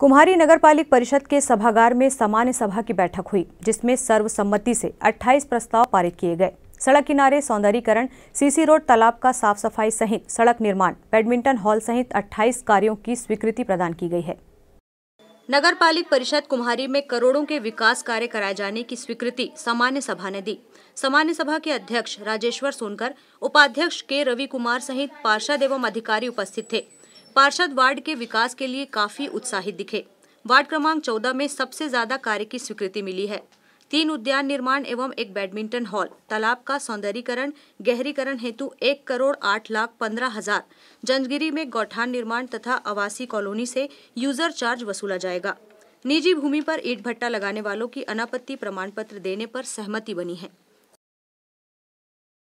कुम्हारी नगर पालिक परिषद के सभागार में सामान्य सभा की बैठक हुई जिसमें सर्वसम्मति से 28 प्रस्ताव पारित किए गए सड़क किनारे सौंदर्यीकरण सीसी रोड तालाब का साफ सफाई सहित सड़क निर्माण बैडमिंटन हॉल सहित 28 कार्यों की स्वीकृति प्रदान की गई है नगर पालिक परिषद कुम्हारी में करोड़ों के विकास कार्य कराए जाने की स्वीकृति सामान्य सभा ने दी सामान्य सभा के अध्यक्ष राजेश्वर सोनकर उपाध्यक्ष के रवि कुमार सहित पार्षद एवं अधिकारी उपस्थित थे पार्षद वार्ड के विकास के लिए काफी उत्साहित दिखे वार्ड क्रमांक चौदह में सबसे ज्यादा कार्य की स्वीकृति मिली है तीन उद्यान निर्माण एवं एक बैडमिंटन हॉल तालाब का सौंदर्यीकरण गहरीकरण हेतु एक करोड़ आठ लाख पंद्रह हजार जंजगिरी में गौठान निर्माण तथा आवासीय कॉलोनी से यूजर चार्ज वसूला जाएगा निजी भूमि पर ईट भट्टा लगाने वालों की अनापत्ति प्रमाण पत्र देने पर सहमति बनी है